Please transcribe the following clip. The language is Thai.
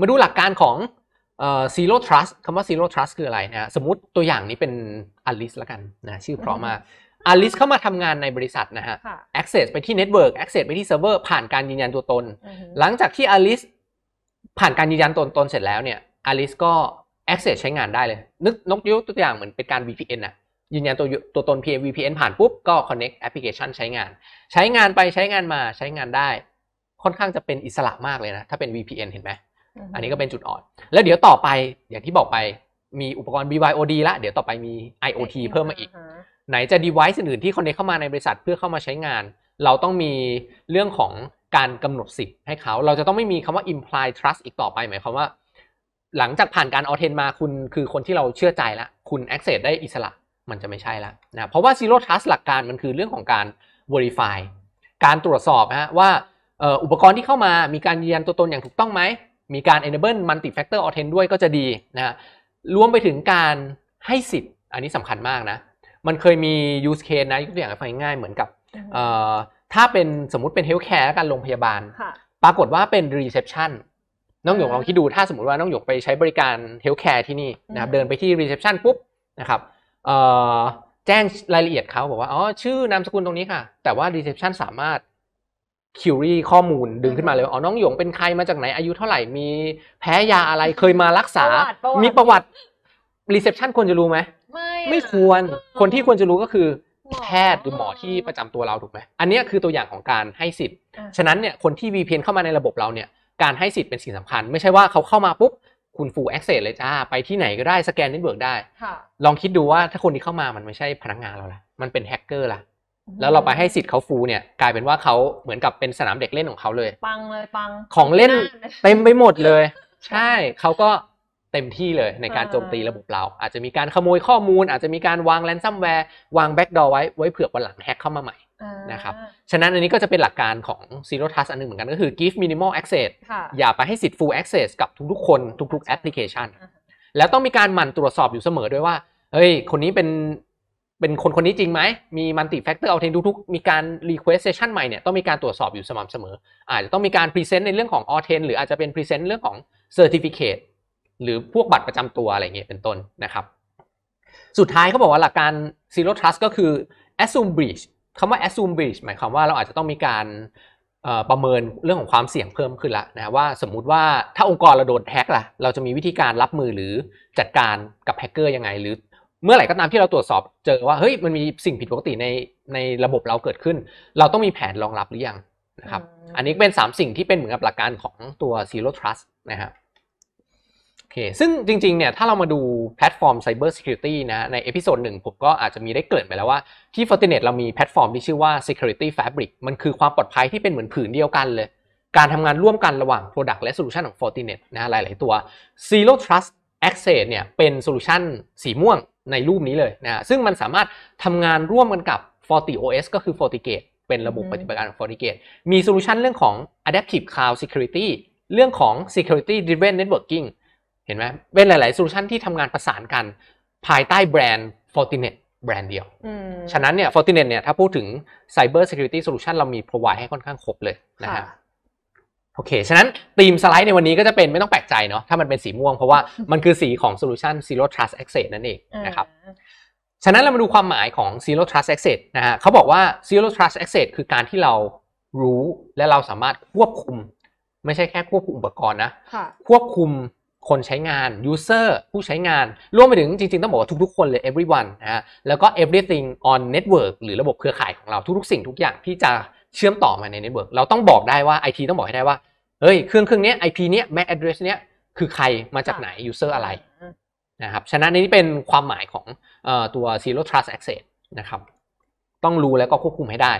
มาดูหลักการของเอ่อ zero trust คำว่า zero trust คืออะไรนะสมมติตัวอย่างนี้เป็นอลิสละกันนะชื่อเพราะมาอลิสเข้ามาทำงานในบริษัทนะฮะ access ไปที่ network access ไปที่เซิร์ฟเวอร์ผ่านการยืนยันตัวตน หลังจากที่อลิสผ่านการยืนยันตัวตนเสร็จแล้วเนี่ยอลิสก็ access ใช้งานได้เลย นึกนกยกตัวอย่างเหมือนเป็นการ VPN อะยืนยันตัวตัวตน p VPN ผ่านปุ๊บ ก็ connect แอปพลิเคชันใช้งาน ใช้งานไปใช้งานมาใช้งานได้ ค่อนข้างจะเป็นอิสระมากเลยนะถ้าเป็น VPN เห็นไหมอันนี้ก็เป็นจุดอ่อน แล้วเดี๋ยวต่อไปอย่างที่บอกไปมีอุปกรณ์ BYOD ละเดี๋ยวต่อไปมี IoT เพิ่มมาอีก ไหนจะ device อื่น ที่คนเนเข้ามาในบริษัทเพื่อเข้ามาใช้งาน เราต้องมีเรื่องของการกำหนดสิทธิ์ให้เขา เราจะต้องไม่มีคำว่า imply trust อีกต่อไป หมายความว่าหลังจากผ่านการออเทนมาคุณคือคนที่เราเชื่อใจแล้ว คุณ access ได้อิสระ มันจะไม่ใช่แล้วนะ เพราะว่า zero trust หลักการมันคือเรื่องของการ verify การตรวจสอบฮะว่าอุปกรณ์ที่เข้ามามีการยืนยันตัวตนอย่างถูกต้องไหมมีการ enable multi-factor authent ด้วยก็จะดีนะรวมไปถึงการให้สิทธิ์อันนี้สำคัญมากนะมันเคยมี use case นะยกตัวอย่างให้ฟังง่ายเหมือนกับถ้าเป็นสมมติเป็น healthcare การโรงพยาบาลปรากฏว่าเป็น reception น้องหยกลองคิดดูถ้าสมมติว่าน้องหยกไปใช้บริการ healthcare ที่นี่นะครับเดินไปที่ reception ปุ๊บนะครับแจ้งรายละเอียดเขาบอกว่าอ๋อชื่อนามสกุลตรงนี้ค่ะ แต่ว่า reception สามารถคิวรี่ข้อมูลดึงขึ้นมาเลยอ๋อน้องหยงเป็นใครมาจากไหนอายุเท่าไหร่มีแพ้ยาอะไรเคยมารักษา มีประวัติรีเซพชันควรจะรู้ไหมไม่ควรคนที่ควรจะรู้ก็คือแพทย์หรือหมอที่ประจำตัวเราถูกไหมอันนี้คือตัวอย่างของการให้สิทธิ์ฉะนั้นเนี่ยคนที่ VPN เข้ามาในระบบเราเนี่ย การให้สิทธิ์เป็นสิ่งสำคัญ ไม่ใช่ว่าเขาเข้ามาปุ๊บคุณฟูลแอคเซสเลยจ้าไปที่ไหนก็ได้สแกนเน็ตเวิร์กได้ลองคิดดูว่าถ้าคนที่เข้ามามันไม่ใช่พนักงานเราละมันเป็นแฮกเกอร์ละแล้วเราไปให้สิทธิ์เขาฟูเนี่ย กลายเป็นว่าเขาเหมือนกับเป็นสนามเด็กเล่นของเขาเลย ปังเลย ปัง ของเล่นเต็มไปหมดเลย ใช่เขาก็เต็มที่เลยในการโจมตีระบบเรา อาจจะมีการขโมยข้อมูล อาจจะมีการวางแรนซัมแวร์ วางแบ็กดอไว้ไว้เผื่อวันหลังแฮกเข้ามาใหม่นะครับ ฉะนั้นอันนี้ก็จะเป็นหลักการของ Zero Trust อันนึงเหมือนกันก็คือ give minimal access อย่าไปให้สิทธิ์ full access กับทุกๆคน ทุก ๆ แอปพลิเคชัน แล้วต้องมีการหมั่นตรวจสอบอยู่เสมอด้วยว่าเฮ้ยคนนี้เป็นเป็นคนคนนี้จริงไหม มีมัลติแฟกเตอร์เอาเทนทุกๆ มีการรีเควสเซชันใหม่เนี่ยต้องมีการตรวจสอบอยู่สม่ำเสมอ อาจจะต้องมีการพรีเซนต์ในเรื่องของออเทนหรืออาจจะเป็นพรีเซนต์เรื่องของเซอร์ติฟิเคตหรือพวกบัตรประจำตัวอะไรเงี้ยเป็นต้นนะครับ สุดท้ายเขาบอกว่า หลักการ zero trust ก็คือ assume breach คำว่า assume breach หมายความว่าเราอาจจะต้องมีการประเมินเรื่องของความเสี่ยงเพิ่มขึ้นละนะ ว่าสมมุติว่าถ้าองค์กรเราโดนแฮกล่ะเราจะมีวิธีการรับมือหรือจัดการกับแฮกเกอร์ยังไงหรือเมื่อไหร่ก็ตามที่เราตรวจสอบเจอว่าเฮ้ยมันมีสิ่งผิดปกติในในระบบเราเกิดขึ้น เราต้องมีแผนรองรับหรือยังนะครับอันนี้เป็น 3 สิ่งที่เป็นเหมือนกับหลักการของตัว zero trust นะครับโอเคซึ่งจริงๆเนี่ยถ้าเรามาดูแพลตฟอร์ม cyber security นะในเอพิโซดหนึ่งผมก็อาจจะมีได้เกิดไปแล้วว่าที่ Fortinet เรามีแพลตฟอร์มที่ชื่อว่า security fabric มันคือความปลอดภัยที่เป็นเหมือนผืนเดียวกันเลย การทำงานร่วมกันระหว่าง Product และ Solution ของ Fortinet นะหลาย ๆตัว Zero Trust Access เนี่ยเป็นโซลูชันสีม่วงในรูปนี้เลยนะซึ่งมันสามารถทำงานร่วมกันกับ FortiOS ก็คือ FortiGate เป็นระบบปฏิบัติการของ FortiGate มีโซลูชันเรื่องของ Adaptive Cloud Security เรื่องของ Security Driven Networking เห็นไหมเป็นหลายๆโซลูชันที่ทำงานประสานกัน ภายใต้แบรนด์ Fortinet แบรนด์เดียวฉะนั้นเนี่ย Fortinet เนี่ยถ้าพูดถึง Cyber Security Solution เรามี provide ให้ค่อนข้างครบเลยนะฮะโอเค ฉะนั้นธีมสไลด์ในวันนี้ก็จะเป็นไม่ต้องแปลกใจเนาะ ถ้ามันเป็นสีม่วงเพราะว่ามันคือสีของ Solution Zero Trust Access นั่นเองนะครับ ฉะนั้นเรามาดูความหมายของ Zero Trust Access นะฮะเขาบอกว่า Zero Trust Access คือการที่เรารู้และเราสามารถควบคุมไม่ใช่แค่ควบคุมอุปกรณ์นะ ควบคุมคนใช้งาน user ผู้ใช้งาน รวมไปถึงจริงๆ ต้องบอกว่าทุกๆคนเลย everyone นะฮะแล้วก็ everything on network หรือระบบเครือข่ายของเราทุกๆ สิ่งทุกอย่างที่จะเชื่อมต่อมาในเน็ตเวิร์ก เราต้องบอกได้ว่า i ีต้องบอกให้ได้ว่า เฮ้ย เครื่องเครื่องนี้ไพีเนี้ยแมทอดเ r e s เนี้ย คือใครมาจากไหน ยูเซอะไรนะครับ ฉะนั้นนี้เป็นความหมายของตัว zero trust access นะครับ ต้องรู้แล้วก็ควบคุมให้ได้